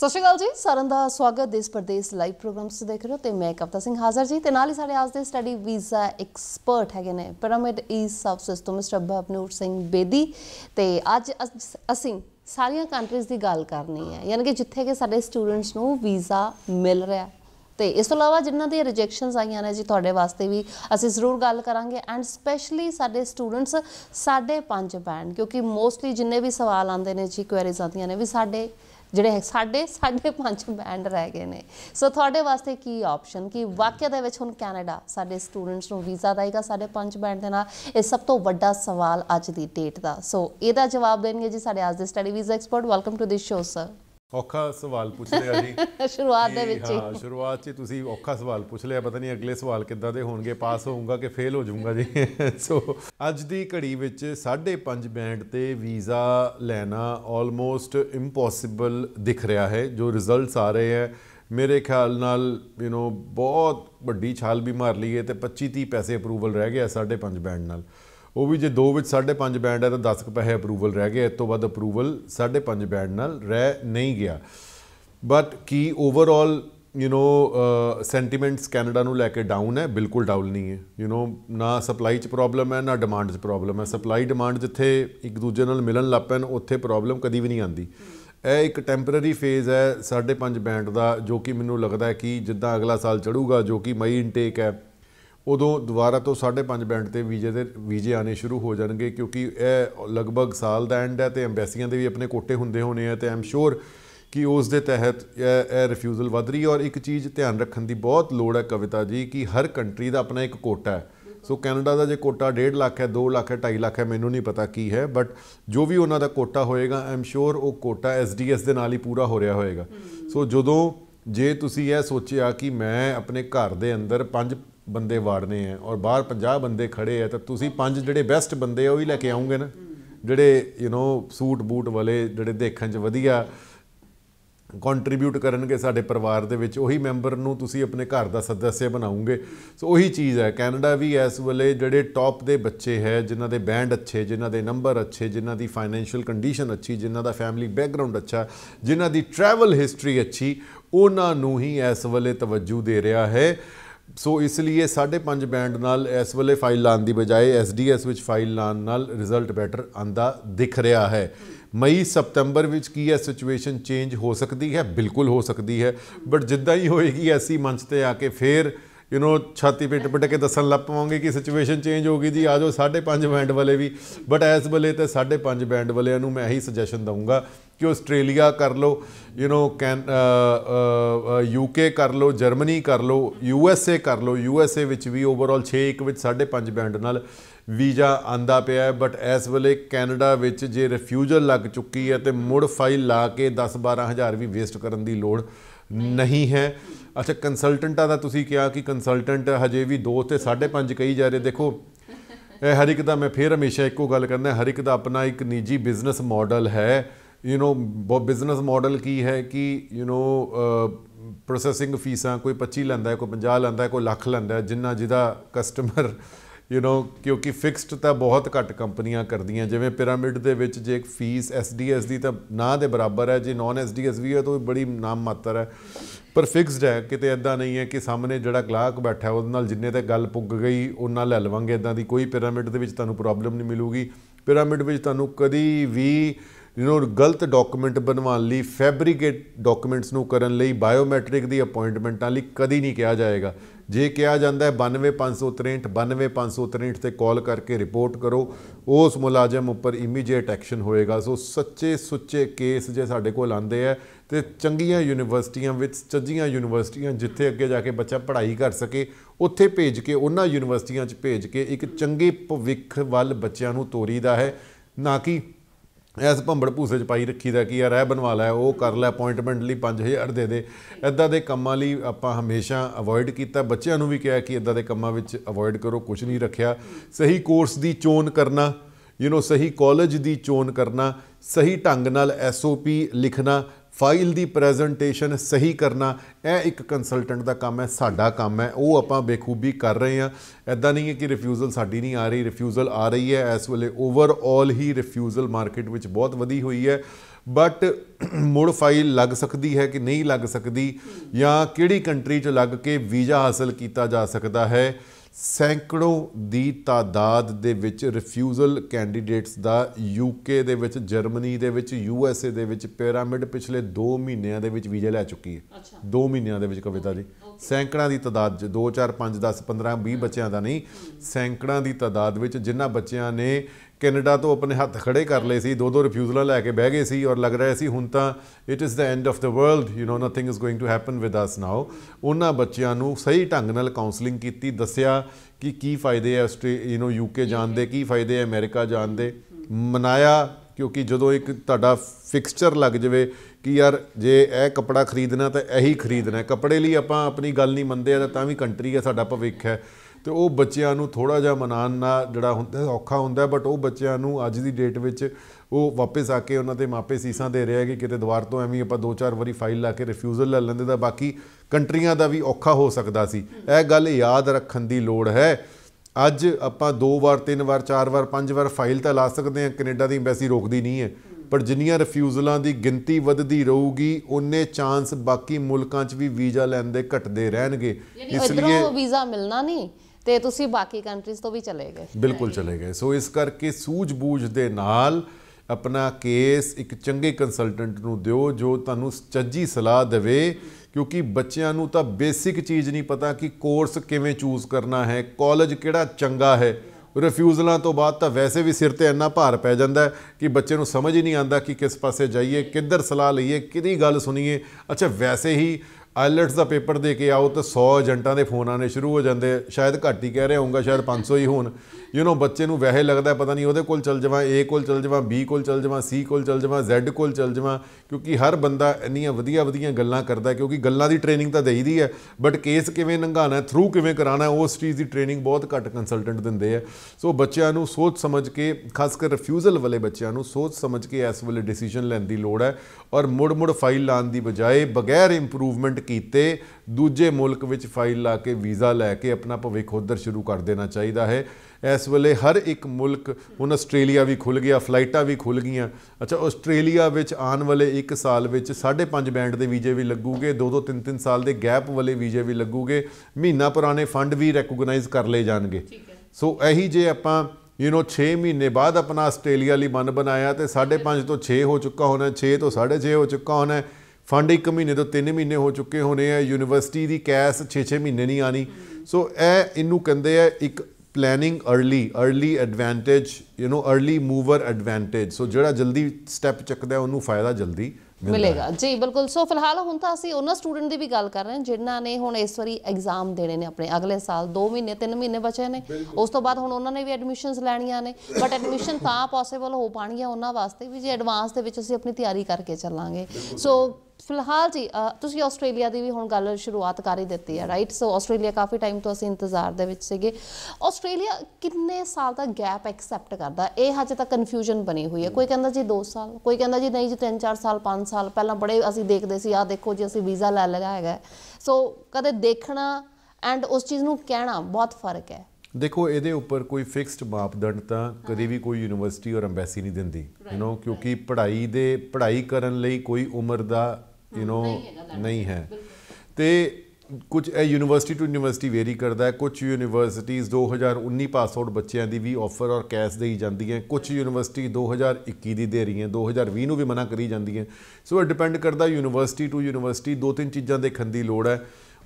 ਸਤਿ ਸ਼੍ਰੀ ਅਕਾਲ ਜੀ ਸਾਰਿਆਂ ਦਾ ਸਵਾਗਤ ਦੇਸ਼ ਪ੍ਰਦੇਸ਼ ਲਾਈਵ ਪ੍ਰੋਗਰਾਮ ਸੇ ਦੇਖ ਰਹੇ ਹੋ ਤੇ ਮੈਂ ਕਵਤਾ ਸਿੰਘ ਹਾਜ਼ਰ ਜੀ ਤੇ ਨਾਲ ਹੀ ਸਾਡੇ ਅੱਜ ਦੇ ਸਟੱਡੀ ਵੀਜ਼ਾ ਐਕਸਪਰਟ ਹੈਗੇ ਨੇ ਪਿਰਾਮਿਡ ਇਸ sub system mister Apnoor Singh Bedi ਤੇ ਅੱਜ ਅਸੀਂ ਸਾਰੀਆਂ ਕੰਟਰੀਜ਼ ਦੀ ਗੱਲ ਕਰਨੀ ਹੈ ਯਾਨੀ ਕਿ ਜਿੱਥੇ ਕਿ ਸਾਡੇ ਸਟੂਡੈਂਟਸ ਨੂੰ ਵੀਜ਼ਾ ਮਿਲ ਰਿਹਾ ਤੇ ਇਸ ਤੋਂ ਇਲਾਵਾ ਜਿਨ੍ਹਾਂ ਦੇ ਰਿਜੈਕਸ਼ਨਸ ਆਈਆਂ ਨੇ ਜੀ ਤੁਹਾਡੇ ਵਾਸਤੇ ਵੀ ਅਸੀਂ ਜ਼ਰੂਰ ਗੱਲ ਕਰਾਂਗੇ ਐਂਡ ਸਪੈਸ਼ਲੀ ਸਾਡੇ ਸਟੂਡੈਂਟਸ ਸਾਡੇ ਪੰਜ ਬੈਂਡ ਕਿਉਂਕਿ ਮੋਸਟਲੀ ਜਿੰਨੇ ਵੀ ਸਵਾਲ ਆਉਂਦੇ ਨੇ ਜੀ ਕੁਐਰੀਜ਼ ਆਉਂਦੀਆਂ ਨੇ ਵੀ ਸਾਡੇ ਜਿਹੜੇ ਸਾਡੇ ਸਾਡੇ ਪੰਜ ਬੈਂਡ ਰਹਿ ਗਏ ਨੇ ਸੋ ਤੁਹਾਡੇ ਵਾਸਤੇ ਕੀ ਆਪਸ਼ਨ ਕਿ ਵਾਕਿਆ ਦੇ ਵਿੱਚ ਹੁਣ ਕੈਨੇਡਾ ਸਾਡੇ ਸਟੂਡੈਂਟਸ ਨੂੰ ਵੀਜ਼ਾ ਦਾਏਗਾ ਸਾਡੇ ਪੰਜ ਬੈਂਡ ਦੇ ਨਾਲ ਇਹ ਸਭ ਤੋਂ ਵੱਡਾ ਸਵਾਲ ਅੱਜ ਦੀ ਡੇਟ ਦਾ ਸੋ ਇਹਦਾ ਜਵਾਬ ਦੇਣਗੇ ਜੀ ਸਾਡੇ ਅੱਜ ਦੇ study visa expert welcome to this show sir ਔਖਾ ਸਵਾਲ ਪੁੱਛ ਲਿਆ ਜੀ ਸ਼ੁਰੂਆਤ ਦੇ ਵਿੱਚ ਹਾਂ ਸ਼ੁਰੂਆਤ 'ਚ ਤੁਸੀਂ ਔਖਾ ਸਵਾਲ ਪੁੱਛ ਲਿਆ ਪਤਾ ਨਹੀਂ ਅਗਲੇ ਸਵਾਲ ਕਿੱਦਾਂ ਦੇ ਹੋਣਗੇ ਪਾਸ ਹੋਊਂਗਾ ਕਿ ਫੇਲ ਹੋ ਜਾਊਂਗਾ ਜੀ ਸੋ ਅੱਜ ਦੀ ਘੜੀ ਵਿੱਚ 5.5 ਬੈਂਡ ਤੇ ਵੀਜ਼ਾ ਲੈਣਾ ਆਲਮੋਸਟ ਇੰਪੋਸੀਬਲ ਦਿਖ ਰਿਹਾ ਹੈ ਜੋ ਰਿਜ਼ਲਟਸ ਆ ਰਹੇ ਹੈ ਮੇਰੇ ਖਿਆਲ ਨਾਲ ਯੂ نو ਬਹੁਤ ਵੱਡੀ ਛਾਲ ਵੀ ਮਾਰ ਲਈ ਹੈ ਤੇ 25 30 ਪੈਸੇ ਅਪਰੂਵਲ ਰਹਿ ਗਿਆ 5.5 ਬੈਂਡ ਨਾਲ ਉਹ ਵੀ ਜੇ 2 ਵਿੱਚ 5.5 ਬੈਂਡ ਹੈ ਤਾਂ 10 ਕੁ ਪੈਸੇ ਅਪਰੂਵਲ ਰਹਿ ਗਏ ਇਸ ਤੋਂ ਵੱਧ ਅਪਰੂਵਲ 5.5 ਬੈਂਡ ਨਾਲ ਰਹਿ ਨਹੀਂ ਗਿਆ ਬਟ ਕੀ overall you know sentiments Canada ਨੂੰ ਲੈ ਕੇ ਡਾਊਨ ਹੈ ਬਿਲਕੁਲ ਡਾਊਨ ਨਹੀਂ ਹੈ ਯੂ نو ਨਾ ਸਪਲਾਈ 'ਚ ਪ੍ਰੋਬਲਮ ਹੈ ਨਾ ਡਿਮਾਂਡ 'ਚ ਪ੍ਰੋਬਲਮ ਹੈ ਸਪਲਾਈ ਡਿਮਾਂਡ ਜਿੱਥੇ ਇੱਕ ਦੂਜੇ ਨਾਲ ਮਿਲਣ ਲੱਪਨ ਉੱਥੇ ਪ੍ਰੋਬਲਮ ਕਦੀ ਵੀ ਨਹੀਂ ਆਂਦੀ ਇਹ ਇੱਕ ਟੈਂਪਰੇਰੀ ਫੇਜ਼ ਹੈ 5.5 ਬੈਂਡ ਦਾ ਜੋ ਕਿ ਮੈਨੂੰ ਲੱਗਦਾ ਹੈ ਕਿ ਜਿੱਦਾਂ ਅਗਲਾ ਸਾਲ ਚੜੂਗਾ ਜੋ ਕਿ ਮਈ ਇਨਟੇਕ ਹੈ ਉਦੋਂ ਦੁਬਾਰਾ ਤੋਂ 5.5 ਬੈਂਡ ਤੇ ਵੀਜ਼ੇ ਦੇ ਵੀਜ਼ੇ ਆਨੇ ਸ਼ੁਰੂ ਹੋ ਜਾਣਗੇ ਕਿਉਂਕਿ ਇਹ ਲਗਭਗ ਸਾਲ ਦਾ ਐਂਡ ਹੈ ਤੇ ਐਮਬੈਸੀਆਂ ਦੇ ਵੀ ਆਪਣੇ ਕੋਟੇ ਹੁੰਦੇ ਹੋਣੇ ਆ ਤੇ ਆਮ ਸ਼ੋਰ ਕਿ ਉਸ ਦੇ ਤਹਿਤ ਇਹ ਰਿਫਿਊਜ਼ਲ ਵਧ ਰਹੀ ਔਰ ਇੱਕ ਚੀਜ਼ ਧਿਆਨ ਰੱਖਣ ਦੀ ਬਹੁਤ ਲੋੜ ਹੈ ਕਵਿਤਾ ਜੀ ਕਿ ਹਰ ਕੰਟਰੀ ਦਾ ਆਪਣਾ ਇੱਕ ਕੋਟਾ ਹੈ ਸੋ ਕੈਨੇਡਾ ਦਾ ਜੇ ਕੋਟਾ 1.5 ਲੱਖ ਹੈ 2 ਲੱਖ ਹੈ 2.5 ਲੱਖ ਹੈ ਮੈਨੂੰ ਨਹੀਂ ਪਤਾ ਕੀ ਹੈ ਬਟ ਜੋ ਵੀ ਉਹਨਾਂ ਦਾ ਕੋਟਾ ਹੋਏਗਾ ਆਮ ਸ਼ੋਰ ਉਹ ਕੋਟਾ ਐਸਡੀਐਸ ਦੇ ਨਾਲ ਹੀ ਪੂਰਾ ਹੋ ਰਿਹਾ ਹੋਏਗਾ ਸੋ ਜਦੋਂ ਜੇ ਤੁਸੀਂ ਇਹ ਸੋਚਿਆ ਕਿ ਮੈਂ ਆਪਣੇ ਘਰ ਦੇ ਅੰਦਰ 5 ਬੰਦੇ ਵਾੜਨੇ ਆ ਔਰ ਬਾਹਰ 50 ਬੰਦੇ ਖੜੇ ਆ ਤਾਂ ਤੁਸੀਂ ਪੰਜ ਜਿਹੜੇ ਬੈਸਟ ਬੰਦੇ ਆ ਉਹ ਹੀ ਲੈ ਕੇ ਆਉਂਗੇ ਨਾ ਜਿਹੜੇ ਯੂ نو ਸੂਟ ਬੂਟ ਵਾਲੇ ਜਿਹੜੇ ਦੇਖਣ 'ਚ ਵਧੀਆ ਕੰਟਰੀਬਿਊਟ ਕਰਨਗੇ ਸਾਡੇ ਪਰਿਵਾਰ ਦੇ ਵਿੱਚ ਉਹੀ ਮੈਂਬਰ ਨੂੰ ਤੁਸੀਂ ਆਪਣੇ ਘਰ ਦਾ ਸਦੱਸਯ ਬਣਾਉਂਗੇ ਸੋ ਉਹੀ ਚੀਜ਼ ਹੈ ਕੈਨੇਡਾ ਵੀ ਇਸ ਵੇਲੇ ਜਿਹੜੇ ਟੌਪ ਦੇ ਬੱਚੇ ਹੈ ਜਿਨ੍ਹਾਂ ਦੇ ਬੈਂਡ ਅੱਛੇ ਜਿਨ੍ਹਾਂ ਦੇ ਨੰਬਰ ਅੱਛੇ ਜਿਨ੍ਹਾਂ ਦੀ ਫਾਈਨੈਂਸ਼ੀਅਲ ਕੰਡੀਸ਼ਨ ਅੱਛੀ ਜਿਨ੍ਹਾਂ ਦਾ ਫੈਮਿਲੀ ਬੈਕਗ੍ਰਾਉਂਡ ਅੱਛਾ ਜਿਨ੍ਹਾਂ ਦੀ ਟਰੈਵਲ ਹਿਸਟਰੀ ਅੱਛੀ ਉਹਨਾਂ ਨੂੰ ਹੀ ਇਸ ਵੇਲੇ ਤਵੱਜੂ ਦੇ ਰਿਹਾ ਹੈ ਸੋ ਇਸ ਲਈ 5.5 ਬੈਂਡ ਨਾਲ ਇਸ ਵੇਲੇ ਫਾਈਲ ਲਾਣ ਦੀ ਬਜਾਏ ਐਸਡੀਐਸ ਵਿੱਚ ਫਾਈਲ ਲਾਣ ਨਾਲ ਰਿਜ਼ਲਟ ਬੈਟਰ ਆਂਦਾ ਦਿਖ ਰਿਹਾ ਹੈ ਮਈ ਸਪਟੰਬਰ ਵਿੱਚ ਕੀ ਹੈ ਸਿਚੁਏਸ਼ਨ ਚੇਂਜ ਹੋ ਸਕਦੀ ਹੈ ਬਿਲਕੁਲ ਹੋ ਸਕਦੀ ਹੈ ਬਟ ਜਿੱਦਾਂ ਹੀ ਹੋਏਗੀ ਐਸੀ ਮੰਚ ਤੇ ਆ ਕੇ ਫੇਰ ਯੂ نو ਛਾਤੀ ਪਿੱਟ ਪਿੱਟ ਕੇ ਦੱਸਣ ਲੱਗ ਪਵਾਂਗੇ ਕਿ ਸਿਚੁਏਸ਼ਨ ਚੇਂਜ ਹੋ ਗਈ ਦੀ ਆਜੋ 5.5 ਬੈਂਡ ਵਾਲੇ ਵੀ ਬਟ ਐਸ ਬਲੇ ਤੇ 5.5 ਬੈਂਡ ਵਾਲਿਆਂ ਨੂੰ ਮੈਂ ਇਹੀ ਸੁਜੈਸ਼ਨ ਦਊਂਗਾ ਕਿ ਆਸਟ੍ਰੇਲੀਆ ਕਰ ਲਓ ਯੂ نو ਕੈਨ ਯੂਕੇ ਕਰ ਲਓ ਜਰਮਨੀ ਕਰ ਲਓ ਯੂਐਸਏ ਕਰ ਲਓ ਯੂਐਸਏ ਵਿੱਚ ਵੀ ਓਵਰਆਲ 6.1 ਵਿੱਚ 5.5 ਬੈਂਡ ਨਾਲ ਵੀਜ਼ਾ ਆਂਦਾ ਪਿਆ ਹੈ ਬਟ ਐਸ ਵੇਲੇ ਕੈਨੇਡਾ ਵਿੱਚ ਜੇ ਰਿਫਿਊਜ਼ਲ ਲੱਗ ਚੁੱਕੀ ਹੈ ਤੇ ਮੁੜ ਫਾਈਲ ਲਾ ਕੇ 10-12000 ਵੀ ਵੇਸਟ ਕਰਨ ਦੀ ਲੋੜ ਨਹੀਂ ਹੈ ਅੱਛਾ ਕੰਸਲਟੈਂਟਾਂ ਦਾ ਤੁਸੀਂ ਕਿਹਾ ਕਿ ਕੰਸਲਟੈਂਟ ਹਜੇ ਵੀ 2 ਤੇ 5.5 ਕਹੀ ਜਾ ਰਹੇ ਦੇਖੋ ਇਹ ਹਰ ਇੱਕ ਦਾ ਮੈਂ ਫੇਰ ਹਮੇਸ਼ਾ ਇੱਕੋ ਗੱਲ ਕਰਨਾ ਹਰ ਇੱਕ ਦਾ ਆਪਣਾ ਇੱਕ ਨਿੱਜੀ ਬਿਜ਼ਨਸ ਮਾਡਲ ਹੈ ਯੂ نو ਬਿਜ਼ਨਸ ਮਾਡਲ ਕੀ ਹੈ ਕਿ ਯੂ نو ਪ੍ਰੋਸੈਸਿੰਗ ਫੀਸਾਂ ਕੋਈ 25 ਲੈਂਦਾ ਹੈ ਕੋਈ 50 ਲੈਂਦਾ ਹੈ ਕੋਈ ਲੱਖ ਲੈਂਦਾ ਹੈ ਜਿੰਨਾ ਜਿਹਦਾ ਕਸਟਮਰ ਯੂ نو ਕਿਉਂਕਿ ਫਿਕਸਡ ਤਾਂ ਬਹੁਤ ਘੱਟ ਕੰਪਨੀਆਂ ਕਰਦੀਆਂ ਜਿਵੇਂ ਪਿਰਾਮਿਡ ਦੇ ਵਿੱਚ ਜੇ ਇੱਕ ਫੀਸ ਐਸਡੀਐਸ ਦੀ ਤਾਂ ਨਾ ਦੇ ਬਰਾਬਰ ਹੈ ਜੇ ਨਾਨ ਐਸਡੀਐਸ ਵੀ ਹੈ ਤਾਂ ਬੜੀ ਨਾਮ ਮਾਤਰ ਹੈ ਪਰ ਫਿਕਸਡ ਹੈ ਕਿਤੇ ਐਦਾਂ ਨਹੀਂ ਹੈ ਕਿ ਸਾਹਮਣੇ ਜਿਹੜਾ ਗਲਾਕ ਬੈਠਾ ਉਹਦੇ ਨਾਲ ਜਿੰਨੇ ਤੇ ਗੱਲ ਪੁੱਗ ਗਈ ਉਹਨਾਂ ਲੈ ਲਵਾਂਗੇ ਐਦਾਂ ਦੀ ਕੋਈ ਪਿਰਾਮਿਡ ਦੇ ਵਿੱਚ ਤੁਹਾਨੂੰ ਪ੍ਰੋਬਲਮ ਨਹੀਂ ਮਿਲੂਗੀ ਪਿਰਾਮਿਡ ਵਿੱਚ ਤੁਹਾਨੂੰ ਕਦੀ ਵੀ ਯੂ نو ਗਲਤ ਡਾਕੂਮੈਂਟ ਬਣਵਾਉਣ ਲਈ ਫੈਬਰੀਕੇਟ ਡਾਕੂਮੈਂਟਸ ਨੂੰ ਕਰਨ ਲਈ ਬਾਇਓਮੈਟ੍ਰਿਕ ਦੀ ਅਪਾਇੰਟਮੈਂਟਾਂ ਲਈ ਕਦੀ ਨਹੀਂ ਕਿਹਾ ਜਾਏਗਾ ਜੇ ਕਿਹਾ ਜਾਂਦਾ ਹੈ 92563 92563 ਤੇ ਕਾਲ ਕਰਕੇ ਰਿਪੋਰਟ ਕਰੋ ਉਸ ਮੁਲਾਜ਼ਮ ਉੱਪਰ ਇਮੀਡੀਏਟ ਐਕਸ਼ਨ ਹੋਏਗਾ ਸੋ ਸੱਚੇ ਸੁੱਚੇ ਕੇਸ ਜੇ ਸਾਡੇ ਕੋਲ ਆਂਦੇ ਆ ਤੇ ਚੰਗੀਆਂ ਯੂਨੀਵਰਸਿਟੀਆਂ ਵਿੱਚ ਚੱਜੀਆਂ ਯੂਨੀਵਰਸਿਟੀਆਂ ਜਿੱਥੇ ਅੱਗੇ ਜਾ ਕੇ ਬੱਚਾ ਪੜ੍ਹਾਈ ਕਰ ਸਕੇ ਉੱਥੇ ਭੇਜ ਕੇ ਉਹਨਾਂ ਯੂਨੀਵਰਸਿਟੀਆਂ 'ਚ ਭੇਜ ਕੇ ਇੱਕ ਚੰਗੇ ਭਵਿੱਖ ਵੱਲ ਬੱਚਿਆਂ ਨੂੰ ਤੋਰੀਦਾ ਹੈ ਨਾ ਕਿ ਐਸ ਭੰਬੜ ਭੂਸੇ ਚ ਪਾਈ ਰੱਖੀਦਾ ਕਿ ਯਾਰ ਇਹ ਬਣਵਾ ਲੈ ਉਹ ਕਰ ਲੈ ਅਪਾਇੰਟਮੈਂਟ ਲਈ 5000 ਦੇ ਦੇ ਐਦਾਂ ਦੇ ਕੰਮਾਂ ਲਈ ਆਪਾਂ ਹਮੇਸ਼ਾ ਅਵੋਇਡ ਕੀਤਾ ਬੱਚਿਆਂ ਨੂੰ ਵੀ ਕਿਹਾ ਕਿ ਐਦਾਂ ਦੇ ਕੰਮਾਂ ਵਿੱਚ ਅਵੋਇਡ ਕਰੋ ਕੁਝ ਨਹੀਂ ਰੱਖਿਆ ਸਹੀ ਕੋਰਸ ਦੀ ਚੋਣ ਕਰਨਾ ਯੂ نو ਸਹੀ ਕਾਲਜ ਦੀ ਚੋਣ ਕਰਨਾ ਸਹੀ ਢੰਗ ਨਾਲ ਐਸਓਪੀ ਲਿਖਣਾ ਫਾਈਲ ਦੀ ਪ੍ਰੈਜੈਂਟੇਸ਼ਨ ਸਹੀ ਕਰਨਾ ਇਹ ਇੱਕ ਕੰਸਲਟੈਂਟ ਦਾ ਕੰਮ ਹੈ ਸਾਡਾ ਕੰਮ ਹੈ ਉਹ ਆਪਾਂ ਬੇਖੂਬੀ ਕਰ ਰਹੇ ਹਾਂ ਐਦਾਂ ਨਹੀਂ ਹੈ ਕਿ ਰਿਫਿਊਜ਼ਲ ਸਾਡੀ ਨਹੀਂ ਆ ਰਹੀ ਰਿਫਿਊਜ਼ਲ ਆ ਰਹੀ ਹੈ ਇਸ ਵੇਲੇ ਓਵਰਆਲ ਹੀ ਰਿਫਿਊਜ਼ਲ ਮਾਰਕੀਟ ਵਿੱਚ ਬਹੁਤ ਵਧੀ ਹੋਈ ਹੈ ਬਟ ਮੁੜ ਫਾਈਲ ਲੱਗ ਸਕਦੀ ਹੈ ਕਿ ਨਹੀਂ ਲੱਗ ਸਕਦੀ ਜਾਂ ਕਿਹੜੀ ਕੰਟਰੀ 'ਚ ਲੱਗ ਕੇ ਵੀਜ਼ਾ ਹਾਸਲ ਕੀਤਾ ਜਾ ਸਕਦਾ ਹੈ ਸੈਂਕੜੋ ਦੀ ਤਾਦਾਦ ਦੇ ਵਿੱਚ ਰਿਫਿਊਜ਼ਲ ਕੈਂਡੀਡੇਟਸ ਦਾ ਯੂਕੇ ਦੇ ਵਿੱਚ ਜਰਮਨੀ ਦੇ ਵਿੱਚ ਯੂਐਸਏ ਦੇ ਵਿੱਚ ਪਿਰਾਮਿਡ ਪਿਛਲੇ 2 ਮਹੀਨਿਆਂ ਦੇ ਵਿੱਚ ਵੀਜ਼ਾ ਲੈ ਚੁੱਕੀ ਹੈ 2 ਮਹੀਨਿਆਂ ਦੇ ਵਿੱਚ ਕਵਿਤਾ ਜੀ ਸੈਂਕੜਾਂ ਦੀ ਤਾਦਾਦ 2 4 5 10 15 20 ਬੱਚਿਆਂ ਦਾ ਨਹੀਂ ਸੈਂਕੜਾਂ ਦੀ ਤਾਦਾਦ ਵਿੱਚ ਜਿਨ੍ਹਾਂ ਬੱਚਿਆਂ ਨੇ ਕੈਨੇਡਾ ਤੋਂ ਆਪਣੇ ਹੱਥ ਖੜੇ ਕਰ ਲਏ ਸੀ ਦੋ ਦੋ ਰਿਫਿਊਜ਼ਲਾਂ ਲੈ ਕੇ ਬਹਿ ਗਏ ਸੀ ਔਰ ਲੱਗ ਰਿਹਾ ਸੀ ਹੁਣ ਤਾਂ it is the end of the world you know nothing is going to happen with us now ਉਹਨਾਂ ਬੱਚਿਆਂ ਨੂੰ ਸਹੀ ਢੰਗ ਨਾਲ ਕਾਉਂਸਲਿੰਗ ਕੀਤੀ ਦੱਸਿਆ ਕਿ ਕੀ ਫਾਇਦੇ ਹੈ ਯੂ نو ਯੂਕੇ ਜਾਣ ਦੇ ਕੀ ਫਾਇਦੇ ਹੈ ਅਮਰੀਕਾ ਜਾਣ ਦੇ ਮਨਾਇਆ ਕਿਉਂਕਿ ਜਦੋਂ ਇੱਕ ਤੁਹਾਡਾ ਫਿਕਸਚਰ ਲੱਗ ਜਾਵੇ ਕਿ ਯਾਰ ਜੇ ਇਹ ਕਪੜਾ ਖਰੀਦਣਾ ਤਾਂ ਇਹੀ ਖਰੀਦਣਾ ਹੈ ਕਪੜੇ ਲਈ ਆਪਾਂ ਆਪਣੀ ਗੱਲ ਨਹੀਂ ਮੰਨਦੇ ਤਾਂ ਵੀ ਕੰਟਰੀ ਹੈ ਸਾਡਾ ਭਵਿੱਖ ਹੈ ਤੇ ਉਹ ਬੱਚਿਆਂ ਨੂੰ ਥੋੜਾ ਜਿਹਾ ਮਨਾਉਣਾ ਜਿਹੜਾ ਹੁੰਦਾ ਔਖਾ ਹੁੰਦਾ ਬਟ ਉਹ ਬੱਚਿਆਂ ਨੂੰ ਅੱਜ ਦੀ ਡੇਟ ਵਿੱਚ ਉਹ ਵਾਪਸ ਆ ਕੇ ਉਹਨਾਂ ਦੇ ਮਾਪੇ ਸੀਸਾਂ ਦੇ ਰਿਹਾ ਕਿ ਕਿਤੇ ਦੁਆਰ ਤੋਂ ਐਵੇਂ ਆਪਾਂ ਦੋ ਚਾਰ ਵਾਰੀ ਫਾਈਲ ਲਾ ਕੇ ਰਿਫਿਊਜ਼ਲ ਲੈ ਲੈਂਦੇ ਤਾਂ ਬਾਕੀ ਕੰਟਰੀਆਂ ਦਾ ਵੀ ਔਖਾ ਹੋ ਸਕਦਾ ਸੀ ਇਹ ਗੱਲ ਯਾਦ ਰੱਖਣ ਦੀ ਲੋੜ ਹੈ ਅੱਜ ਆਪਾਂ ਦੋ ਵਾਰ ਤਿੰਨ ਵਾਰ ਚਾਰ ਵਾਰ ਪੰਜ ਵਾਰ ਫਾਈਲ ਤਾਂ ਲਾ ਸਕਦੇ ਹਾਂ ਕੈਨੇਡਾ ਦੀ ਐਮਬੈਸੀ ਰੋਕਦੀ ਨਹੀਂ ਹੈ ਪਰ ਜਿੰਨੀਆਂ ਰਿਫਿਊਜ਼ਲਾਂ ਦੀ ਗਿਣਤੀ ਵੱਧਦੀ ਰਹੂਗੀ ਉਹਨੇ ਚਾਂਸ ਬਾਕੀ ਮੁਲਕਾਂ 'ਚ ਵੀ ਵੀਜ਼ਾ ਲੈਣ ਦੇ ਘਟਦੇ ਰਹਿਣਗੇ ਇਸ ਲਈ ਵੀਜ਼ਾ ਮਿਲਣਾ ਨਹੀਂ ਤੇ ਤੁਸੀਂ ਬਾਕੀ ਕੰਟਰੀਜ਼ ਤੋਂ ਵੀ ਚਲੇ ਗਏ ਬਿਲਕੁਲ ਚਲੇ ਗਏ ਸੋ ਇਸ ਕਰਕੇ ਸੂਝ-ਬੂਝ ਦੇ ਨਾਲ ਆਪਣਾ ਕੇਸ ਇੱਕ ਚੰਗੇ ਕੰਸਲਟੈਂਟ ਨੂੰ ਦਿਓ ਜੋ ਤੁਹਾਨੂੰ ਚੱਜੀ ਸਲਾਹ ਦੇਵੇ ਕਿਉਂਕਿ ਬੱਚਿਆਂ ਨੂੰ ਤਾਂ ਬੇਸਿਕ ਚੀਜ਼ ਨਹੀਂ ਪਤਾ ਕਿ ਕੋਰਸ ਕਿਵੇਂ ਚੂਜ਼ ਕਰਨਾ ਹੈ ਕਾਲਜ ਕਿਹੜਾ ਚੰਗਾ ਹੈ ਰਿਫਿਊਜ਼ਲਾਂ ਤੋਂ ਬਾਅਦ ਤਾਂ ਵੈਸੇ ਵੀ ਸਿਰ ਤੇ ਇੰਨਾ ਭਾਰ ਪੈ ਜਾਂਦਾ ਕਿ ਬੱਚੇ ਨੂੰ ਸਮਝ ਹੀ ਨਹੀਂ ਆਉਂਦਾ ਕਿ ਕਿਸ ਪਾਸੇ ਜਾਈਏ ਕਿੱਧਰ ਸਲਾਹ ਲਈਏ ਕਿਹਦੀ ਗੱਲ ਸੁਣੀਏ ਅੱਛਾ ਵੈਸੇ ਹੀ ਆਈਲਟਸ ਦਾ ਪੇਪਰ ਦੇ ਕੇ ਆਓ ਤਾਂ 100 ਏਜੰਟਾਂ ਦੇ ਫੋਨ ਆਨੇ ਸ਼ੁਰੂ ਹੋ ਜਾਂਦੇ ਸ਼ਾਇਦ ਘੱਟ ਹੀ ਕਹਿ ਰਿਹਾ ਹੋਊਗਾ ਸ਼ਾਇਦ 500 ਹੀ ਹੋਣ ਯੂ نو ਬੱਚੇ ਨੂੰ ਵਹਿ ਲੱਗਦਾ ਪਤਾ ਨਹੀਂ ਉਹਦੇ ਕੋਲ ਚਲ ਜਾਵਾਂ ਏ ਕੋਲ ਚਲ ਜਾਵਾਂ ਬੀ ਕੋਲ ਚਲ ਜਾਵਾਂ ਸੀ ਕੋਲ ਚਲ ਜਾਵਾਂ ਜ਼ੈਡ ਕੋਲ ਚਲ ਜਾਵਾਂ ਕਿਉਂਕਿ ਹਰ ਬੰਦਾ ਇੰਨੀਆਂ ਵਧੀਆ ਵਧੀਆ ਗੱਲਾਂ ਕਰਦਾ ਕਿਉਂਕਿ ਗੱਲਾਂ ਦੀ ਟ੍ਰੇਨਿੰਗ ਤਾਂ ਦੇਈਦੀ ਹੈ ਬਟ ਕੇਸ ਕਿਵੇਂ ਲੰਘਾਣਾ ਥਰੂ ਕਿਵੇਂ ਕਰਾਣਾ ਉਸ ਚੀਜ਼ ਦੀ ਟ੍ਰੇਨਿੰਗ ਬਹੁਤ ਘੱਟ ਕੰਸਲਟੈਂਟ ਦਿੰਦੇ ਆ ਸੋ ਬੱਚਿਆਂ ਨੂੰ ਸੋਚ ਸਮਝ ਕੇ ਖਾਸ ਕਰ ਰਿਫਿਊਜ਼ਲ ਵਾਲੇ ਬੱਚਿਆਂ ਨੂੰ ਸੋਚ ਸਮਝ ਕੇ ਇਸ ਵੇਲੇ ਡਿਸੀਜਨ ਲੈਣ ਦੀ ਲੋੜ ਹੈ ਔਰ ਮੁੜ ਮੁੜ ਫਾਈਲ ਲਾਣ ਦੀ ਬਜਾਏ ਬਗੈਰ ਇੰਪਰੂਵਮੈਂਟ ਕੀਤੇ ਦੂਜੇ ਮੁਲਕ ਵਿੱਚ ਫਾਈਲ ਲਾ ਕੇ ਵੀਜ਼ਾ ਲੈ ਕੇ ਆਪਣਾ ਭਵਿੱਖ ਉਧਰ ਸ਼ੁਰੂ ਕਰ ਦੇਣਾ ਚਾਹੀਦਾ ਹੈ ਇਸ ਵੇਲੇ ਹਰ ਇੱਕ ਮੁਲਕ ਹੁਣ ਆਸਟ੍ਰੇਲੀਆ ਵੀ ਖੁੱਲ ਗਿਆ ਫਲਾਈਟਾਂ ਵੀ ਖੁੱਲ ਗਈਆਂ ਅੱਛਾ ਆਸਟ੍ਰੇਲੀਆ ਵਿੱਚ ਆਉਣ ਵਾਲੇ 1 ਸਾਲ ਵਿੱਚ 5.5 ਬੈਂਡ ਦੇ ਵੀਜ਼ੇ ਵੀ ਲੱਗੂਗੇ 2-2 3-3 ਸਾਲ ਦੇ ਗੈਪ ਵਾਲੇ ਵੀਜ਼ੇ ਵੀ ਲੱਗੂਗੇ ਮਹੀਨਾ ਪੁਰਾਣੇ ਫੰਡ ਵੀ ਰੈਕੋਗਨਾਈਜ਼ ਕਰ ਲਏ ਜਾਣਗੇ ਸੋ ਇਹੀ ਜੇ ਆਪਾਂ ਯੂ نو 6 ਮਹੀਨੇ ਬਾਅਦ ਆਪਣਾ ਆਸਟ੍ਰੇਲੀਆ ਲਈ ਮਨ ਬਣਾਇਆ ਤੇ 5.5 ਤੋਂ 6 ਹੋ ਚੁੱਕਾ ਹੋਣਾ 6 ਤੋਂ 6.5 ਹੋ ਚੁੱਕਾ ਹੋਣਾ ਫੰਡ ਇੱਕ ਮਹੀਨੇ ਤੋਂ 3 ਮਹੀਨੇ ਹੋ ਚੁੱਕੇ ਹੋਣੇ ਆ ਯੂਨੀਵਰਸਿਟੀ ਦੀ ਕੈਸ 6-6 ਮਹੀਨੇ ਨਹੀਂ ਆਣੀ ਸੋ ਇਹ ਇਹਨੂੰ ਕਹਿੰਦੇ ਆ ਇੱਕ planning early early advantage you know early mover advantage so ਜਿਹੜਾ ਜਲਦੀ ਸਟੈਪ ਚੱਕਦਾ ਉਹਨੂੰ ਫਾਇਦਾ ਜਲਦੀ ਮਿਲੇਗਾ ਜੀ ਬਿਲਕੁਲ ਸੋ ਫਿਲਹਾਲ ਹੁਣ ਤਾਂ ਅਸੀਂ ਉਹਨਾਂ ਸਟੂਡੈਂਟ ਦੀ ਵੀ ਗੱਲ ਕਰ ਰਹੇ ਹਾਂ ਜਿਨ੍ਹਾਂ ਨੇ ਹੁਣ ਇਸ ਵਾਰੀ ਐਗਜ਼ਾਮ ਦੇਣੇ ਨੇ ਆਪਣੇ ਅਗਲੇ ਸਾਲ 2 ਮਹੀਨੇ 3 ਮਹੀਨੇ ਬਚੇ ਨੇ ਉਸ ਤੋਂ ਬਾਅਦ ਹੁਣ ਉਹਨਾਂ ਨੇ ਵੀ ਐਡਮਿਸ਼ਨਸ ਲੈਣੀਆਂ ਨੇ ਬਟ ਐਡਮਿਸ਼ਨ ਤਾਂ ਪੋਸੀਬਲ ਹੋ ਪਾਣੀਆਂ ਉਹਨਾਂ ਵਾਸਤੇ ਵੀ ਜੇ ਐਡਵਾਂਸ ਦੇ ਵਿੱਚ ਅਸੀਂ ਆਪਣੀ ਤਿਆਰੀ ਕਰਕੇ ਚੱਲਾਂਗੇ ਸੋ ਫਿਲਹਾਲ ਜੀ ਤੁਸੀਂ ਆਸਟ੍ਰੇਲੀਆ ਦੀ ਵੀ ਹੁਣ ਗੱਲ ਸ਼ੁਰੂਆਤ ਕਰ ਹੀ ਦਿੱਤੀ ਹੈ ਰਾਈਟ ਸੋ ਆਸਟ੍ਰੇਲੀਆ ਕਾਫੀ ਟਾਈਮ ਤੋਂ ਅਸੀਂ ਇੰਤਜ਼ਾਰ ਦੇ ਵਿੱਚ ਸੀਗੇ ਆਸਟ੍ਰੇਲੀਆ ਕਿੰਨੇ ਸਾਲ ਦਾ ਗੈਪ ਐਕਸੈਪਟ ਕਰਦਾ ਇਹ ਹਜੇ ਤੱਕ ਕਨਫਿਊਜ਼ਨ ਬਣੀ ਹੋਈ ਹੈ ਕੋਈ ਕਹਿੰਦਾ ਜੀ 2 ਸਾਲ ਕੋਈ ਕਹਿੰਦਾ ਜੀ ਨਹੀਂ ਜੀ 3-4 ਸਾਲ 5 ਸਾਲ ਪਹਿਲਾਂ ਬੜੇ ਅਸੀਂ ਦੇਖਦੇ ਸੀ ਆ ਦੇਖੋ ਜੀ ਅਸੀਂ ਵੀਜ਼ਾ ਲੈ ਲਿਆ ਹੈਗਾ ਸੋ ਕਦੇ ਦੇਖਣਾ ਐਂਡ ਉਸ ਚੀਜ਼ ਨੂੰ ਕਹਿਣਾ ਬਹੁਤ ਫਰਕ ਹੈ ਦੇਖੋ ਇਹਦੇ ਉੱਪਰ ਕੋਈ ਫਿਕਸਡ ਮਾਪਦੰਡ ਤਾਂ ਕਦੇ ਵੀ ਕੋਈ ਯੂਨੀਵਰਸਿਟੀ ਔਰ ਐਮਬੈਸੀ ਨਹੀਂ ਦਿੰਦੀ ਯੂ نو ਕਿਉਂਕਿ ਪੜ੍ਹਾਈ ਦੇ ਪੜ੍ਹਾਈ ਕਰਨ ਲਈ ਕੋਈ ਉਮਰ ਦਾ ਯੂ نو ਨਹੀਂ ਹੈ ਤੇ ਕੁਝ ਇਹ ਯੂਨੀਵਰਸਿਟੀ ਟੂ ਯੂਨੀਵਰਸਿਟੀ ਵੇਰੀ ਕਰਦਾ ਹੈ ਕੁਝ ਯੂਨੀਵਰਸਿਟੀਆਂ 2019 ਪਾਸ ਆਊਟ ਬੱਚਿਆਂ ਦੀ ਵੀ ਆਫਰ ਔਰ ਕੈਸ਼ ਦੇਈ ਜਾਂਦੀ ਹੈ ਕੁਝ ਯੂਨੀਵਰਸਿਟੀ 2021 ਦੀ ਦੇ ਰਹੀ ਹੈ 2020 ਨੂੰ ਵੀ ਮਨਾ ਕਰੀ ਜਾਂਦੀ ਹੈ ਸੋ ਇਹ ਡਿਪੈਂਡ ਕਰਦਾ ਯੂਨੀਵਰਸਿਟੀ ਟੂ ਯੂਨੀਵਰਸਿਟੀ ਦੋ ਤਿੰਨ ਚੀਜ਼ਾਂ ਦੇਖਣ ਦੀ ਲੋੜ ਹੈ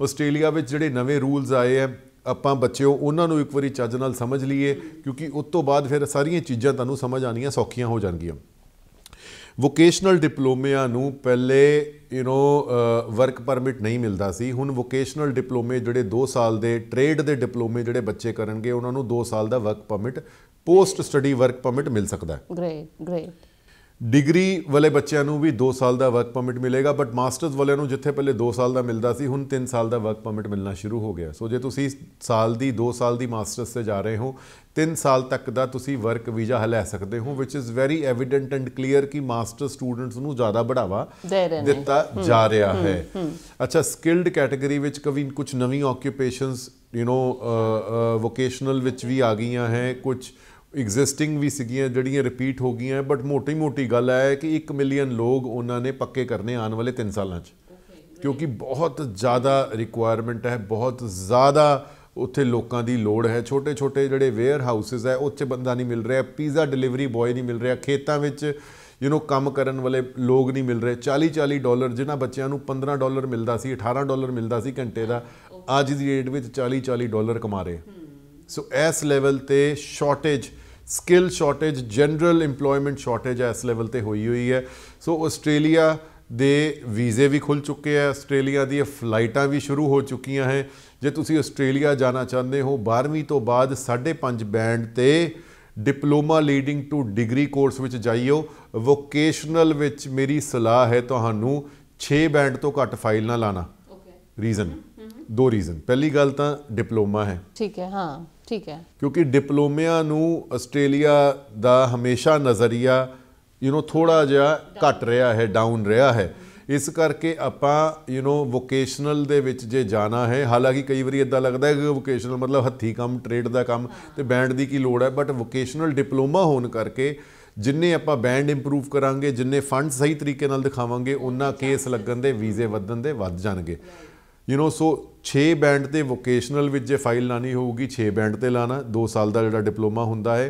ਆਸਟ੍ਰੇਲੀਆ ਵਿੱਚ ਜਿਹੜੇ ਨਵੇਂ ਰੂਲਸ ਆਏ ਆ ਆਪਾਂ ਬੱਚਿਓ ਉਹਨਾਂ ਨੂੰ ਇੱਕ ਵਾਰੀ ਚੱਜ ਨਾਲ ਸਮਝ ਲਈਏ ਕਿਉਂਕਿ ਉਸ ਤੋਂ ਬਾਅਦ ਫਿਰ ਸਾਰੀਆਂ ਚੀਜ਼ਾਂ ਤੁਹਾਨੂੰ ਸਮਝ ਆਣੀਆਂ ਸੌਖੀਆਂ ਹੋ ਜਾਣਗੀਆਂ ਵੋਕੇਸ਼ਨਲ ਡਿਪਲੋਮਿਆਂ ਨੂੰ ਪਹਿਲੇ ਯੂ نو ਵਰਕ ਪਰਮਿਟ ਨਹੀਂ ਮਿਲਦਾ ਸੀ ਹੁਣ ਵੋਕੇਸ਼ਨਲ ਡਿਪਲੋਮੇ ਜਿਹੜੇ 2 ਸਾਲ ਦੇ ਟ੍ਰੇਡ ਦੇ ਡਿਪਲੋਮੇ ਜਿਹੜੇ ਬੱਚੇ ਕਰਨਗੇ ਉਹਨਾਂ ਨੂੰ 2 ਸਾਲ ਦਾ work permit post study work permit ਮਿਲ ਸਕਦਾ ਹੈ ਗ੍ਰੇਟ ਗ੍ਰੇਟ ਡਿਗਰੀ ਵਾਲੇ ਬੱਚਿਆਂ ਨੂੰ ਵੀ 2 ਸਾਲ ਦਾ ਵਰਕ ਪਰਮਿਟ ਮਿਲੇਗਾ ਬਟ ਮਾਸਟਰਸ ਵਾਲਿਆਂ ਨੂੰ ਜਿੱਥੇ ਪਹਿਲੇ 2 ਸਾਲ ਦਾ ਮਿਲਦਾ ਸੀ ਹੁਣ 3 ਸਾਲ ਦਾ ਵਰਕ ਪਰਮਿਟ ਮਿਲਣਾ ਸ਼ੁਰੂ ਹੋ ਗਿਆ ਸੋ ਜੇ ਤੁਸੀਂ ਸਾਲ ਦੀ 2 ਸਾਲ ਦੀ ਮਾਸਟਰਸ ਤੇ ਜਾ ਰਹੇ ਹੋ 3 ਸਾਲ ਤੱਕ ਦਾ ਤੁਸੀਂ ਵਰਕ ਵੀਜ਼ਾ ਹ ਲੈ ਸਕਦੇ ਹੋ which is very evident and clear ਕਿ ਮਾਸਟਰ ਸਟੂਡੈਂਟਸ ਨੂੰ ਜ਼ਿਆਦਾ ਬੜਾਵਾ ਦਿੱਤਾ ਜਾ ਰਿਹਾ ਹੈ ਅੱਛਾ ਸਕਿਲਡ ਕੈਟਾਗਰੀ ਵਿੱਚ ਕਵੀ ਕੁਝ ਨਵੀਂ ਆਕਿਊਪੇਸ਼ਨਸ ਯੂ نو ਵੋਕੇਸ਼ਨਲ ਵਿੱਚ ਵੀ ਆ ਗਈਆਂ ਹੈ ਕੁਝ ਐਗਜ਼ਿਸਟਿੰਗ ਵੀ ਸੀਗੀਆਂ ਜਿਹੜੀਆਂ ਰਿਪੀਟ ਹੋ ਗਈਆਂ ਬਟ ਮੋਟੀ-ਮੋਟੀ ਗੱਲ ਹੈ ਕਿ 1 ਮਿਲੀਅਨ ਲੋਕ ਉਹਨਾਂ ਨੇ ਪੱਕੇ ਕਰਨੇ ਆਉਣ ਵਾਲੇ 3 ਸਾਲਾਂ 'ਚ ਕਿਉਂਕਿ ਬਹੁਤ ਜ਼ਿਆਦਾ ਰਿਕੁਆਇਰਮੈਂਟ ਹੈ ਬਹੁਤ ਜ਼ਿਆਦਾ ਉੱਥੇ ਲੋਕਾਂ ਦੀ ਲੋੜ ਹੈ ਛੋਟੇ-ਛੋਟੇ ਜਿਹੜੇ ਵੇਅਰ ਹਾਊਸਸ ਹੈ ਉੱਥੇ ਬੰਦਾ ਨਹੀਂ ਮਿਲ ਰਿਹਾ ਪੀਜ਼ਾ ਡਿਲੀਵਰੀ ਬॉय ਨਹੀਂ ਮਿਲ ਰਿਹਾ ਖੇਤਾਂ ਵਿੱਚ ਯੂ نو ਕੰਮ ਕਰਨ ਵਾਲੇ ਲੋਕ ਨਹੀਂ ਮਿਲ ਰਹੇ 40 40 ਡਾਲਰ ਜਿਨ੍ਹਾਂ ਬੱਚਿਆਂ ਨੂੰ 15 ਡਾਲਰ ਮਿਲਦਾ ਸੀ 18 ਡਾਲਰ ਮਿਲਦਾ ਸੀ ਘੰਟੇ ਦਾ ਅੱਜ ਦੀ ਰੇਟ ਵਿੱਚ 40 40 ਡਾਲਰ ਕਮਾ ਰਹੇ ਸੋ ਇਸ ਲੈਵਲ ਤੇ shortage skill shortage general employment shortage as level ਤੇ ਹੋਈ ਹੋਈ ਹੈ ਸੋ ਆਸਟ੍ਰੇਲੀਆ ਦੇ ਵੀਜ਼ੇ ਵੀ ਖੁੱਲ ਚੁੱਕੇ ਆ ਆਸਟ੍ਰੇਲੀਆ ਦੀ ਫਲਾਈਟਾਂ ਵੀ ਸ਼ੁਰੂ ਹੋ ਚੁੱਕੀਆਂ ਹੈ ਜੇ ਤੁਸੀਂ ਆਸਟ੍ਰੇਲੀਆ ਜਾਣਾ ਚਾਹੁੰਦੇ ਹੋ 12ਵੀਂ ਤੋਂ ਬਾਅਦ 5.5 ਬੈਂਡ ਤੇ diploma leading to degree course ਵਿੱਚ ਜਾਈਓ ਵੋਕੇਸ਼ਨਲ ਵਿੱਚ ਮੇਰੀ ਸਲਾਹ ਹੈ ਤੁਹਾਨੂੰ 6 ਬੈਂਡ ਤੋਂ ਘੱਟ ਫਾਈਲ ਨਾ ਲਾਣਾ ਓਕੇ ਰੀਜ਼ਨ ਦੋ ਰੀਜ਼ਨ ਪਹਿਲੀ ਗੱਲ ਤਾਂ ਡਿਪਲੋਮਾ ਹੈ ਠੀਕ ਹੈ ਹਾਂ ਠੀਕ ਹੈ ਕਿਉਂਕਿ ਡਿਪਲੋਮਿਆਂ ਨੂੰ ਆਸਟ੍ਰੇਲੀਆ ਦਾ ਹਮੇਸ਼ਾ ਨਜ਼ਰੀਆ ਯੂ نو ਥੋੜਾ ਜਿਹਾ ਘਟ ਰਿਹਾ ਹੈ ਡਾਊਨ ਰਿਹਾ ਹੈ ਇਸ ਕਰਕੇ ਆਪਾਂ ਯੂ نو ਵੋਕੇਸ਼ਨਲ ਦੇ ਵਿੱਚ ਜੇ ਜਾਣਾ ਹੈ ਹਾਲਾਂਕਿ ਕਈ ਵਾਰੀ ਇਦਾਂ ਲੱਗਦਾ ਹੈ ਕਿ ਵੋਕੇਸ਼ਨਲ ਮਤਲਬ ਹੱਥੀ ਕੰਮ ਟ੍ਰੇਡ ਦਾ ਕੰਮ ਤੇ ਬੈਂਡ ਦੀ ਕੀ ਲੋੜ ਹੈ ਬਟ ਵੋਕੇਸ਼ਨਲ ਡਿਪਲੋਮਾ ਹੋਣ ਕਰਕੇ ਜਿੰਨੇ ਆਪਾਂ ਬੈਂਡ ਇੰਪਰੂਵ ਕਰਾਂਗੇ ਜਿੰਨੇ ਫੰਡ ਸਹੀ ਤਰੀਕੇ ਨਾਲ ਦਿਖਾਵਾਂਗੇ ਉਹਨਾਂ ਕੇਸ ਲੱਗਣ ਦੇ ਵੀਜ਼ੇ ਵਧਣ ਦੇ ਵੱਧ ਜਾਣਗੇ ਯੂ نو ਸੋ 6 ਬੈਂਡ ਤੇ ਵੋਕੇਸ਼ਨਲ ਵਿੱਚ ਜੇ ਫਾਈਲ ਲਾਣੀ ਹੋਊਗੀ 6 ਬੈਂਡ ਤੇ ਲਾਣਾ 2 ਸਾਲ ਦਾ ਜਿਹੜਾ ਡਿਪਲੋਮਾ ਹੁੰਦਾ ਹੈ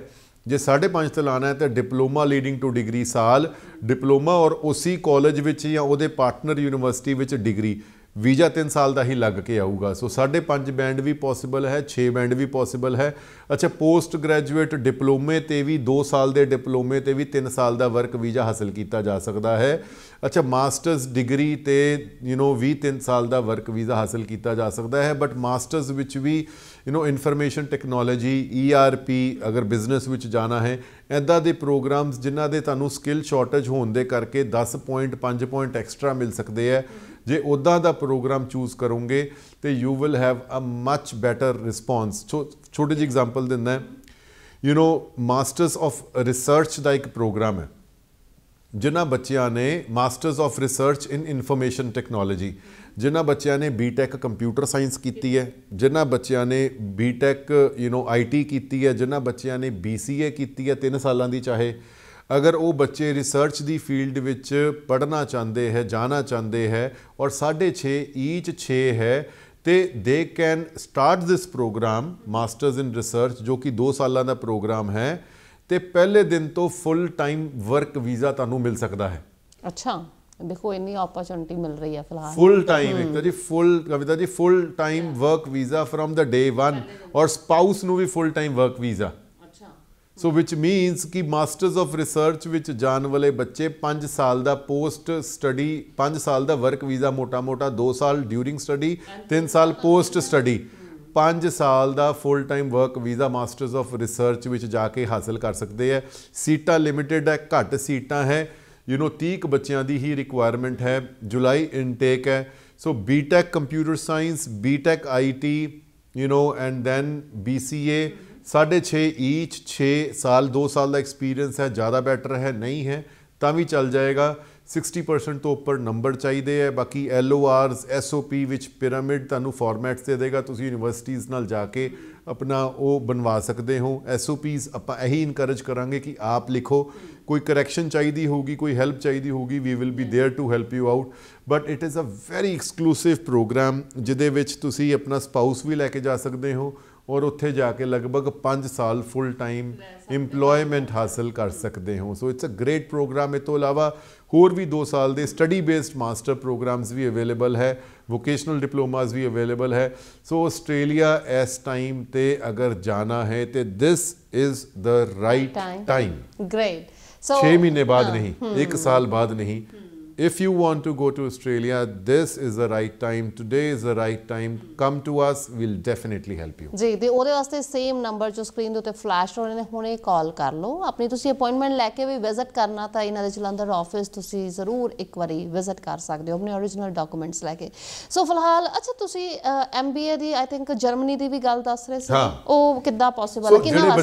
ਜੇ 5.5 ਤੇ ਲਾਣਾ ਹੈ ਤਾਂ ਡਿਪਲੋਮਾ ਲੀਡਿੰਗ ਟੂ ਡਿਗਰੀ ਸਾਲ ਡਿਪਲੋਮਾ ਔਰ ਉਸੇ ਕਾਲਜ ਵਿੱਚ ਜਾਂ ਉਹਦੇ ਪਾਰਟਨਰ ਯੂਨੀਵਰਸਿਟੀ ਵਿੱਚ ਡਿਗਰੀ ਵੀਜ਼ਾ 3 ਸਾਲ ਦਾ ਹੀ ਲੱਗ ਕੇ ਆਊਗਾ ਸੋ 5.5 ਬੈਂਡ ਵੀ ਪੋਸੀਬਲ ਹੈ 6 ਬੈਂਡ ਵੀ ਪੋਸੀਬਲ ਹੈ ਅੱਛਾ ਪੋਸਟ ਗ੍ਰੈਜੂਏਟ ਡਿਪਲੋਮੇ ਤੇ ਵੀ 2 ਸਾਲ ਦੇ ਡਿਪਲੋਮੇ ਤੇ ਵੀ 3 ਸਾਲ ਦਾ ਵਰਕ ਵੀਜ਼ਾ ਹਾਸਲ ਕੀਤਾ ਜਾ ਸਕਦਾ ਹੈ ਅੱਛਾ ਮਾਸਟਰਸ ਡਿਗਰੀ ਤੇ ਯੂ نو ਵੀ 3 ਸਾਲ ਦਾ ਵਰਕ ਵੀਜ਼ਾ ਹਾਸਲ ਕੀਤਾ ਜਾ ਸਕਦਾ ਹੈ ਬਟ ਮਾਸਟਰਸ ਵਿੱਚ ਵੀ you know information technology ERP ਅਗਰ ਬਿਜ਼ਨਸ ਵਿੱਚ ਜਾਣਾ ਹੈ ਐਦਾਂ ਦੇ ਪ੍ਰੋਗਰਾਮਸ ਜਿਨ੍ਹਾਂ ਦੇ ਤੁਹਾਨੂੰ ਸਕਿੱਲ ਸ਼ਾਰਟੇਜ ਹੋਣ ਦੇ ਕਰਕੇ 10.5 ਪੁਆਇੰਟ ਪੁਆਇੰਟ ਐਕਸਟਰਾ ਮਿਲ ਸਕਦੇ ਹੈ ਜੇ ਉਦਾਂ ਦਾ ਪ੍ਰੋਗਰਾਮ ਚੂਜ਼ ਕਰੋਗੇ ਤੇ you will have a much better response ਛੋਟੀ ਜੀ ਐਗਜ਼ਾਮਪਲ ਦਿੰਦਾ you know masters of research ਦਾ ਇੱਕ ਪ੍ਰੋਗਰਾਮ ਹੈ ਜਿਨ੍ਹਾਂ ਬੱਚਿਆਂ ਨੇ masters of research in information technology ਜਿਨ੍ਹਾਂ ਬੱਚਿਆਂ ਨੇ ਬੀਟੈਕ ਕੰਪਿਊਟਰ ਸਾਇੰਸ ਕੀਤੀ ਹੈ ਜਿਨ੍ਹਾਂ ਬੱਚਿਆਂ ਨੇ ਬੀਟੈਕ ਯੂ نو ਆਈਟੀ ਕੀਤੀ ਹੈ ਜਿਨ੍ਹਾਂ ਬੱਚਿਆਂ ਨੇ ਬੀਸੀਏ ਕੀਤੀ ਹੈ 3 ਸਾਲਾਂ ਦੀ ਚਾਹੇ ਅਗਰ ਉਹ ਬੱਚੇ ਰਿਸਰਚ ਦੀ ਫੀਲਡ ਵਿੱਚ ਪੜਨਾ ਚਾਹੁੰਦੇ ਹੈ ਜਾਣਾ ਚਾਹੁੰਦੇ ਹੈ ਔਰ 6.5 ਈਚ 6 ਹੈ ਤੇ ਦੇ can start this program masters in research ਜੋ ਕਿ 2 ਸਾਲਾਂ ਦਾ ਪ੍ਰੋਗਰਾਮ ਹੈ ਤੇ ਪਹਿਲੇ ਦਿਨ ਤੋਂ ਫੁੱਲ ਟਾਈਮ ਵਰਕ ਵੀਜ਼ਾ ਤੁਹਾਨੂੰ ਮਿਲ ਸਕਦਾ ਹੈ ਅੱਛਾ ਦੇਖੋ ਇੰਨੀ ਓਪਰਚੁਨਿਟੀ ਮਿਲ ਰਹੀ ਹੈ ਫਿਲਹਾਲ ਫੁੱਲ ਟਾਈਮ ਇੱਕ ਤਾਂ ਜੀ ਫੁੱਲ ਕਵਿਤਾ ਜੀ full time work visa from the day 1 ਔਰ ਸਪਾਊਸ ਨੂੰ ਵੀ full time work visa so which means ਕਿ ਮਾਸਟਰਸ ਆਫ ਰਿਸਰਚ ਵਿੱਚ ਜਾਣ ਵਾਲੇ ਬੱਚੇ 5 ਸਾਲ ਦਾ ਪੋਸਟ ਸਟੱਡੀ 5 ਸਾਲ ਦਾ ਵਰਕ ਵੀਜ਼ਾ ਮੋਟਾ-ਮੋਟਾ 2 ਸਾਲ ਡਿਊਰਿੰਗ ਸਟੱਡੀ 3 ਸਾਲ ਪੋਸਟ ਸਟੱਡੀ 5 ਸਾਲ ਦਾ full time work visa masters of research ਵਿੱਚ ਜਾ ਕੇ ਹਾਸਲ ਕਰ ਸਕਦੇ ਹੈ ਸੀਟਾਂ ਲਿਮਿਟਿਡ ਹੈ ਘੱਟ ਸੀਟਾਂ ਹੈ ਯੂ نو 30 ਬੱਚਿਆਂ ਦੀ ਹੀ ਰਿਕੁਆਇਰਮੈਂਟ ਹੈ ਜੁਲਾਈ ਇਨਟੇਕ ਹੈ so BTech computer science BTech IT you know and then BCA 6.5 each 6 ਸਾਲ 2 ਸਾਲ ਦਾ ਐਕਸਪੀਰੀਅੰਸ ਹੈ ਜ਼ਿਆਦਾ ਬੈਟਰ ਹੈ ਨਹੀਂ ਹੈ ਤਾਂ ਵੀ ਚੱਲ ਜਾਏਗਾ 60% ਤੋਂ ਉੱਪਰ ਨੰਬਰ ਚਾਹੀਦੇ ਹੈ ਬਾਕੀ ਓ ਪੀ ਵਿੱਚ ਪਿਰਾਮਿਡ ਤੁਹਾਨੂੰ ਫਾਰਮੈਟਸ ਦੇ ਦੇਗਾ ਤੁਸੀਂ ਯੂਨੀਵਰਸਿਟੀਆਂ ਨਾਲ ਜਾ ਕੇ ਆਪਣਾ ਉਹ ਬਣਵਾ ਸਕਦੇ ਹੋ ਪੀਸ ਆਪਾਂ ਇਹੀ ਇਨਕਰੇਜ ਕਰਾਂਗੇ ਕਿ ਆਪ ਲਿਖੋ ਕੋਈ ਕਰੈਕਸ਼ਨ ਚਾਹੀਦੀ ਹੋਊਗੀ ਕੋਈ ਹੈਲਪ ਚਾਹੀਦੀ ਹੋਊਗੀ we will be there to help you out but it is a very exclusive program ਜਿਹਦੇ ਵਿੱਚ ਤੁਸੀਂ ਆਪਣਾ ਸਪਾਊਸ ਵੀ ਲੈ ਕੇ ਜਾ ਸਕਦੇ ਹੋ ਔਰ ਉੱਥੇ ਜਾ ਕੇ ਲਗਭਗ 5 ਸਾਲ ਫੁੱਲ ਟਾਈਮ EMPLOYMENT ਹਾਸਲ ਕਰ ਸਕਦੇ ਹੋ so it's a great program ਇਹ ਤੋਂ ਇਲਾਵਾ ਹੋਰ ਵੀ 2 ਸਾਲ ਦੇ ਸਟੱਡੀ ਬੇਸਡ ਮਾਸਟਰ ਪ੍ਰੋਗਰਾਮਸ ਵੀ ਅਵੇਲੇਬਲ ਹੈ ਵੋਕੇਸ਼ਨਲ ਡਿਪਲੋਮਾਸ ਵੀ ਅਵੇਲੇਬਲ ਹੈ ਸੋ ਆਸਟ੍ਰੇਲੀਆ ਇਸ ਟਾਈਮ ਤੇ ਅਗਰ ਜਾਣਾ ਹੈ ਤੇ this is the right time great so 6 ਮਹੀਨੇ ਬਾਅਦ ਨਹੀਂ 1 ਸਾਲ ਬਾਅਦ ਨਹੀਂ if you want to go to Australia, this is the right time. Today is the right time. Come to us. We'll definitely help you. ਜੀ ਤੇ ਉਹਦੇ the same number ਜੋ ਸਕਰੀਨ ਦੇ ਉੱਤੇ ਫਲੈਸ਼ ਹੋ ਰਹੇ ਨੇ ਹੁਣੇ ਕਾਲ ਕਰ ਲਓ appointment, ਤੁਸੀਂ ਅਪਾਇੰਟਮੈਂਟ ਲੈ ਕੇ ਵੀ ਵਿਜ਼ਿਟ ਕਰਨਾ ਤਾਂ ਇਹਨਾਂ ਦੇ ਜਲੰਧਰ ਆਫਿਸ ਤੁਸੀਂ ਜ਼ਰੂਰ ਇੱਕ ਵਾਰੀ ਵਿਜ਼ਿਟ ਕਰ ਸਕਦੇ ਹੋ ਆਪਣੇ origignal ਡਾਕੂਮੈਂਟਸ ਲੈ it ਫਿਲਹਾਲ ਅੱਛਾ ਤੁਸੀਂ ਐਮਬੀਏ ਦੀ ਆਈ ਥਿੰਕ ਜਰਮਨੀ ਦੀ ਵੀ ਗੱਲ ਦੱਸ ਰਹੇ ਸੀ ਉਹ ਕਿੱਦਾਂ ਪੋਸੀਬਲ ਹੈ ਕਿਹਨਾਂ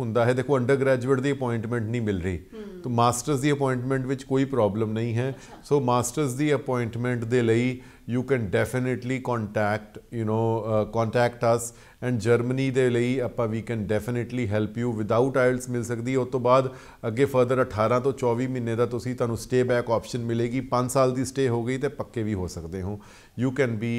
ਹੁੰਦਾ ਹੈ ਦੇਖੋ ਅੰਡਰ ਗ੍ਰੈਜੂਏਟ ਦੀ ਅਪਾਇੰਟਮੈਂਟ ਨਹੀਂ ਮਿਲ ਰਹੀ ਤਾਂ ਮਾਸਟਰਸ ਦੀ ਅਪਾਇੰਟਮੈਂਟ ਵਿੱਚ ਕੋਈ ਪ੍ਰੋਬਲਮ ਨਹੀਂ ਹੈ ਸੋ ਮਾਸਟਰਸ ਦੀ ਅਪਾਇੰਟਮੈਂਟ ਦੇ ਲਈ you can definitely contact you know contact us and Germany ਦੇ ਲਈ ਆਪਾਂ ਵੀ can definitely help you without IELTS ਮਿਲ ਸਕਦੀ ਹੈ ਉਸ ਤੋਂ ਬਾਅਦ ਅੱਗੇ ਫਰਦਰ 18 ਤੋਂ 24 ਮਹੀਨੇ ਦਾ ਤੁਸੀਂ ਤੁਹਾਨੂੰ ਸਟੇ ਬੈਕ ਆਪਸ਼ਨ ਮਿਲੇਗੀ 5 ਸਾਲ ਦੀ ਸਟੇ ਹੋ ਗਈ ਤੇ ਪੱਕੇ ਵੀ ਹੋ ਸਕਦੇ ਹੋ you can be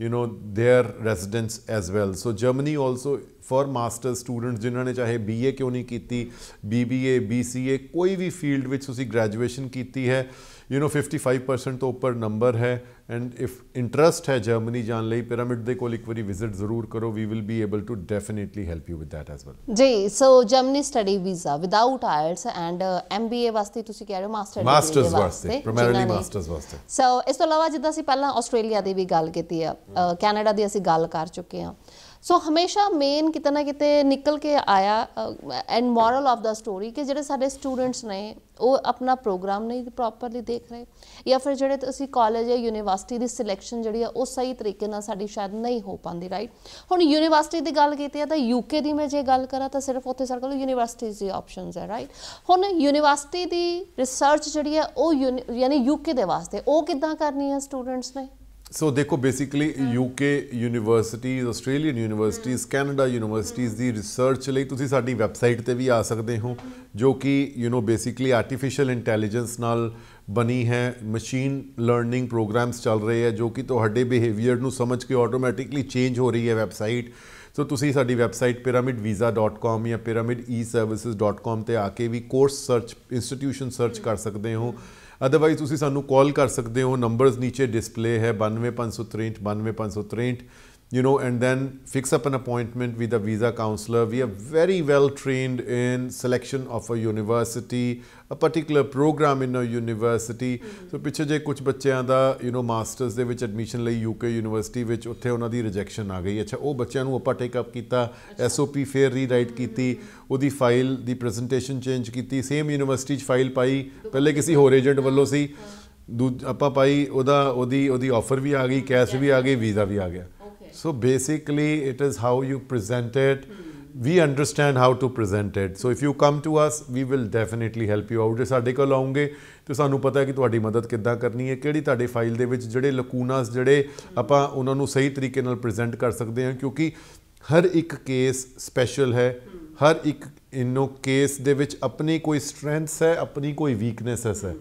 you know there residents as well so Germany also for master students ਜਿਨ੍ਹਾਂ ਨੇ ਚਾਹੇ ਬੀਏ ਕਿਉਂ ਨਹੀਂ ਕੀਤੀ ਬੀਬੀਏ ਬੀਸੀਏ ਕੋਈ ਵੀ ਫੀਲਡ ਵਿੱਚ ਤੁਸੀਂ ਗ੍ਰੈਜੂਏਸ਼ਨ ਕੀਤੀ ਹੈ ਯੂ نو 55% ਤੋਂ ਉੱਪਰ ਨੰਬਰ ਹੈ ਐਂਡ ਇਫ ਇੰਟਰਸਟ ਹੈ ਜਰਮਨੀ ਜਾਣ ਲਈ ਪਿਰਾਮਿਡ ਦੇ ਕੋਲ ਇੱਕ ਵਾਰੀ ਵਿਜ਼ਿਟ ਜ਼ਰੂਰ ਕਰੋ we will be able to definitely help you with that as well ਜੀ so Germany study visa without IELTS and MBA ਵਾਸਤੇ ਤੁਸੀਂ ਕਹਿ ਰਹੇ ਹੋ ਮਾਸਟਰ ਮਾਸਟਰਸ ਵਾਸਤੇ ਪ੍ਰਾਇਮਰੀਲੀ ਮਾਸਟਰਸ ਵਾਸਤੇ ਸੋ ਇਸ ਤੋਂ ਇਲਾਵਾ ਜਿੱਦਾਂ ਅਸੀਂ ਪਹਿਲਾਂ ਆਸਟ੍ਰੇਲੀਆ ਦੀ ਵੀ ਗੱਲ ਕੀਤੀ ਆ ਕੈਨੇਡਾ ਦੀ ਅਸੀਂ ਗੱਲ ਕਰ ਚੁੱਕੇ ਆ ਸੋ ਹਮੇਸ਼ਾ ਮੇਨ ਕਿਤੇ ਨਾ ਕਿਤੇ ਨਿਕਲ ਕੇ ਆਇਆ and moral of the story ਕਿ ਜਿਹੜੇ ਸਾਡੇ ਸਟੂਡੈਂਟਸ ਨੇ ਉਹ ਆਪਣਾ ਪ੍ਰੋਗਰਾਮ ਨਹੀਂ ਪ੍ਰੋਪਰਲੀ ਦੇਖ ਰਹੇ ਜਾਂ ਫਿਰ ਜਿਹੜੇ ਅਸੀਂ ਕਾਲਜ ਜਾਂ ਯੂਨੀਵਰਸਿਟੀ ਦੀ ਸਿਲੈਕਸ਼ਨ ਜਿਹੜੀ ਆ ਉਹ ਸਹੀ ਤਰੀਕੇ ਨਾਲ ਸਾਡੀ ਸ਼ਾਇਦ ਨਹੀਂ ਹੋ ਪਾਉਂਦੀ ਰਾਈਟ ਹੁਣ ਯੂਨੀਵਰਸਿਟੀ ਦੀ ਗੱਲ ਕੀਤੀ ਆ ਤਾਂ ਯੂਕੇ ਦੀ ਮੈਂ ਜੇ ਗੱਲ ਕਰਾਂ ਤਾਂ ਸਿਰਫ ਉੱਥੇ ਸਰਕਲ ਯੂਨੀਵਰਸਿਟੀਜ਼ ਦੀ ਆਪਸ਼ਨਸ ਹੈ ਰਾਈਟ ਹੁਣ ਯੂਨੀਵਰਸਿਟੀ ਦੀ ਰਿਸਰਚ ਜਿਹੜੀ ਆ ਉਹ ਯਾਨੀ ਯੂਕੇ ਦੇ ਵਾਸਤੇ ਉਹ ਕਿੱਦਾਂ ਕਰਨੀ ਆ ਸਟੂਡੈਂਟਸ ਨੇ ਸੋ ਦੇਖੋ basically UK universities Australian universities Canada universities ਦੀ ਰਿਸਰਚ ਲਈ ਤੁਸੀਂ ਸਾਡੀ ਵੈਬਸਾਈਟ ਤੇ ਵੀ ਆ ਸਕਦੇ ਹੋ ਜੋ ਕਿ you know basically artificial intelligence ਨਾਲ ਬਣੀ ਹੈ ਮਸ਼ੀਨ ਲਰਨਿੰਗ ਪ੍ਰੋਗਰਾਮਸ ਚੱਲ ਰਹੇ ਹੈ ਜੋ ਕਿ ਤੁਹਾਡੇ ਬਿਹੇਵੀਅਰ ਨੂੰ ਸਮਝ ਕੇ ਆਟੋਮੈਟਿਕਲੀ ਚੇਂਜ ਹੋ ਰਹੀ ਹੈ ਵੈਬਸਾਈਟ ਸੋ ਤੁਸੀਂ ਸਾਡੀ ਵੈਬਸਾਈਟ pyramidvisa.com ਜਾਂ pyramideservices.com ਤੇ ਆ ਕੇ ਵੀ ਕੋਰਸ ਸਰਚ ਇੰਸਟੀਟਿਊਸ਼ਨ ਸਰਚ ਕਰ ਸਕਦੇ ਹੋ ਅਦਰਵਾਈਜ਼ ਤੁਸੀਂ ਸਾਨੂੰ ਕਾਲ ਕਰ ਸਕਦੇ ਹੋ ਨੰਬਰਸ ਨੀਚੇ ਡਿਸਪਲੇ ਹੈ 92563 92563 you know, and then fix up an appointment with a visa counselor. We are very well trained in selection of a university, a particular program in a university. ਸੋ ਪਿੱਛੇ ਜੇ ਕੁਝ ਬੱਚਿਆਂ ਦਾ ਯੂ نو ਮਾਸਟਰਸ ਦੇ ਵਿੱਚ admission ਲਈ UK university ਵਿੱਚ ਉੱਥੇ ਉਹਨਾਂ ਦੀ ਰਿਜੈਕਸ਼ਨ ਆ ਗਈ ਅੱਛਾ ਉਹ ਬੱਚਿਆਂ ਨੂੰ ਆਪਾਂ ਟੇਕ ਅਪ ਕੀਤਾ ਐਸਓਪੀ ਫੇਰ ਰੀਰਾਈਟ ਕੀਤੀ ਉਹਦੀ ਫਾਈਲ ਦੀ ਪ੍ਰੈਜੈਂਟੇਸ਼ਨ ਚੇਂਜ ਕੀਤੀ ਸੇਮ ਯੂਨੀਵਰਸਿਟੀ 'ਚ ਫਾਈਲ ਪਾਈ ਪਹਿਲੇ ਕਿਸੇ ਹੋਰ ਏਜੰਟ ਵੱਲੋਂ ਸੀ ਆਪਾਂ ਪਾਈ ਉਹਦਾ ਉਹਦੀ ਉਹਦੀ ਆਫਰ ਵੀ ਆ ਗਈ ਕੈਸ਼ ਵੀ ਆ ਗਈ ਵੀਜ਼ਾ ਵੀ ਆ ਗਿਆ So basically, it is how you present it. We understand how to present it. So if you come to us, we will definitely help you out. ਜੇ ਸਾਡੇ ਕੋਲ ਆਉਂਗੇ ਤੇ ਸਾਨੂੰ ਪਤਾ ਹੈ ਕਿ ਤੁਹਾਡੀ ਮਦਦ ਕਿੱਦਾਂ ਕਰਨੀ ਹੈ ਕਿਹੜੀ ਤੁਹਾਡੇ ਫਾਈਲ ਦੇ ਵਿੱਚ ਜਿਹੜੇ ਲਕੂਨਾਸ ਜਿਹੜੇ ਆਪਾਂ ਉਹਨਾਂ ਨੂੰ ਸਹੀ ਤਰੀਕੇ ਨਾਲ ਪ੍ਰੈਜ਼ੈਂਟ ਕਰ ਸਕਦੇ ਹਾਂ ਕਿਉਂਕਿ ਹਰ ਇੱਕ ਕੇਸ ਸਪੈਸ਼ਲ ਹੈ ਹਰ ਇੱਕ ਇਨੋ ਕੇਸ ਦੇ ਵਿੱਚ ਆਪਣੀ ਕੋਈ ਸਟਰੈਂਥਸ ਹੈ ਆਪਣੀ ਕੋਈ ਵੀਕਨੈਸਸ ਹੈ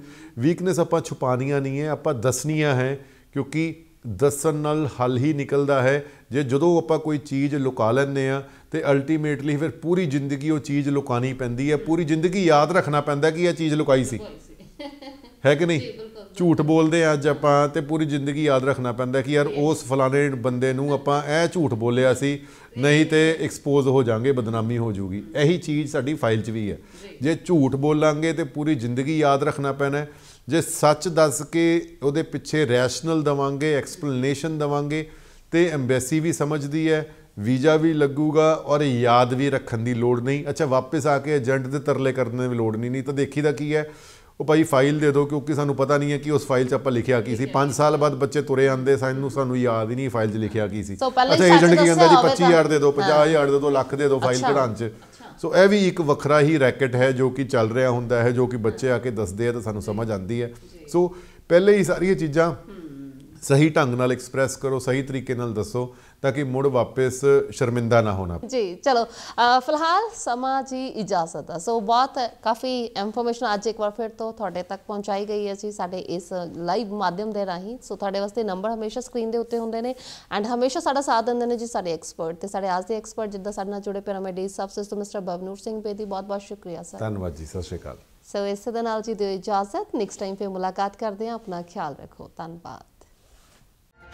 ਵੀਕਨੈਸ ਆਪਾਂ ਛੁਪਾਣੀਆਂ ਨਹੀਂ ਹੈ ਆਪਾਂ ਦੱਸਣੀਆਂ ਹੈ ਕਿਉਂਕਿ ਦੱਸਣ ਨਾਲ ਹੱਲ ਹੀ ਨਿਕਲਦਾ ਹੈ ਜੇ ਜਦੋਂ ਆਪਾਂ ਕੋਈ ਚੀਜ਼ ਲੁਕਾ ਲੈਂਦੇ ਆ ਤੇ ਅਲਟੀਮੇਟਲੀ ਫਿਰ ਪੂਰੀ ਜ਼ਿੰਦਗੀ ਉਹ ਚੀਜ਼ ਲੁਕਾਣੀ ਪੈਂਦੀ ਹੈ ਪੂਰੀ ਜ਼ਿੰਦਗੀ ਯਾਦ ਰੱਖਣਾ ਪੈਂਦਾ ਕਿ ਇਹ ਚੀਜ਼ ਲੁਕਾਈ ਸੀ ਹੈ ਕਿ ਨਹੀਂ ਝੂਠ ਬੋਲਦੇ ਆ ਅੱਜ ਆਪਾਂ ਤੇ ਪੂਰੀ ਜ਼ਿੰਦਗੀ ਯਾਦ ਰੱਖਣਾ ਪੈਂਦਾ ਕਿ ਯਾਰ ਉਸ ਫਲਾਣੇ ਬੰਦੇ ਨੂੰ ਆਪਾਂ ਇਹ ਝੂਠ ਬੋਲਿਆ ਸੀ ਨਹੀਂ ਤੇ ਐਕਸਪੋਜ਼ ਹੋ ਜਾਾਂਗੇ ਬਦਨਾਮੀ ਹੋ ਜੂਗੀ ਇਹੀ ਚੀਜ਼ ਸਾਡੀ ਫਾਈਲ 'ਚ ਵੀ ਹੈ ਜੇ ਝੂਠ ਬੋਲਾਂਗੇ ਤੇ ਪੂਰੀ ਜ਼ਿੰਦਗੀ ਯਾਦ ਰੱਖਣਾ ਪੈਣਾ ਹੈ ਜੇ ਸੱਚ ਦੱਸ ਕੇ ਉਹਦੇ ਪਿੱਛੇ ਰੈਸ਼ਨਲ ਦਵਾਂਗੇ ਐਕਸਪਲੇਨੇਸ਼ਨ ਦਵਾਂਗੇ ਤੇ ਐਮਬੈਸੀ ਵੀ ਸਮਝਦੀ ਹੈ ਵੀਜ਼ਾ ਵੀ ਲੱਗੂਗਾ ਔਰ ਯਾਦ ਵੀ ਰੱਖਣ ਦੀ ਲੋੜ ਨਹੀਂ ਅੱਛਾ ਵਾਪਸ ਆ ਕੇ ਏਜੰਟ ਦੇ ਤਰਲੇ ਕਰਨ ਦੀ ਲੋੜ ਨਹੀਂ ਨਹੀਂ ਤਾਂ ਦੇਖੀਦਾ ਕੀ ਹੈ ਉਹ ਭਾਈ ਫਾਈਲ ਦੇ ਦਿਓ ਕਿਉਂਕਿ ਸਾਨੂੰ ਪਤਾ ਨਹੀਂ ਹੈ ਕਿ ਉਸ ਫਾਈਲ 'ਚ ਆਪਾਂ ਲਿਖਿਆ ਕੀ ਸੀ 5 ਸਾਲ ਬਾਅਦ ਬੱਚੇ ਤੁਰੇ ਆਂਦੇ ਸਾਨੂੰ ਸਾਨੂੰ ਯਾਦ ਹੀ ਨਹੀਂ ਫਾਈਲ 'ਚ ਲਿਖਿਆ ਕੀ ਸੀ ਅੱਛਾ ਏਜੰਟ ਕੀ ਕਹਿੰਦਾ ਜੀ 25000 ਦੇ ਦਿਓ 50000 ਦੇ ਦਿਓ ਲੱਖ ਦੇ ਦਿਓ ਫਾਈਲ ਕਢਾਣ 'ਚ ਸੋ ਇਹ ਵੀ ਇੱਕ ਵੱਖਰਾ ਹੀ ਰੈਕਟ ਹੈ ਜੋ ਕਿ ਚੱਲ ਰਿਹਾ ਹੁੰਦਾ ਹੈ ਜੋ ਕਿ ਬੱਚੇ ਆ ਕੇ ਦੱਸਦੇ ਆ ਤਾਂ ਸਾਨੂੰ ਸਮਝ ਆਉਂਦੀ ਹੈ ਸੋ ਪਹਿਲੇ ਹੀ ਸਾਰੀਆਂ ਚੀਜ਼ਾਂ ਸਹੀ ਢੰਗ ਨਾਲ ਐਕਸਪ੍ਰੈਸ ਕਰੋ ਸਹੀ ਤਰੀਕੇ ਨਾਲ ਦੱਸੋ ਤਾਂ ਕਿ ਮੁੜ ਵਾਪਸ ਸ਼ਰਮਿੰਦਾ ਨਾ ਹੋਣਾ ਜੀ ਚਲੋ ਫਿਲਹਾਲ ਸਮਾਂ ਜੀ ਇਜਾਜ਼ਤ ਹੈ ਸੋ ਬਾਤ ਕਾਫੀ ਇਨਫੋਰਮੇਸ਼ਨ ਅੱਜ ਇੱਕ ਵਾਰ ਫਿਰ ਤੋਂ ਤੁਹਾਡੇ ਤੱਕ ਪਹੁੰਚਾਈ ਗਈ ਹੈ ਜੀ ਸਾਡੇ ਇਸ ਲਾਈਵ ਮਾਧਿਅਮ ਦੇ ਰਾਹੀਂ ਸੋ ਤੁਹਾਡੇ ਵਾਸਤੇ ਨੰਬਰ ਹਮੇਸ਼ਾ ਸਕਰੀਨ ਦੇ ਉੱਤੇ ਹੁੰਦੇ ਨੇ ਐਂਡ ਹਮੇਸ਼ਾ ਸਾਡਾ ਸਾਥ ਦਿੰਦੇ ਨੇ ਜੀ ਸਾਡੇ ਐਕਸਪਰਟ ਤੇ ਸਾਡੇ ਅੱਜ ਦੇ ਐਕਸਪਰਟ ਜਿੱਦਾਂ ਸਾਡੇ ਨਾਲ ਜੁੜੇ ਪਿਰਾਮਿਡ ਸਭ ਸੇ ਤੋਂ ਮਿਸਟਰ ਬਵਨੂਰ ਸਿੰਘ ਬੇਦੀ ਬਹੁਤ ਬਹੁਤ ਸ਼ੁਕਰੀਆ ਸਰ ਧੰਨਵਾਦ ਜੀ ਸਤਿ ਸ਼੍ਰੀ ਅਕਾਲ ਸੋ ਇਸੇ ਦੇ ਨਾਲ ਜੀ ਦਿਓ ਇਜਾਜ਼ਤ ਨੈਕਸਟ ਟਾਈਮ ਫੇਰ ਮੁਲਾਕਾਤ ਕਰਦੇ ਹਾਂ ਆਪਣਾ ਖਿਆਲ ਰੱਖੋ ਧੰਨਵਾਦ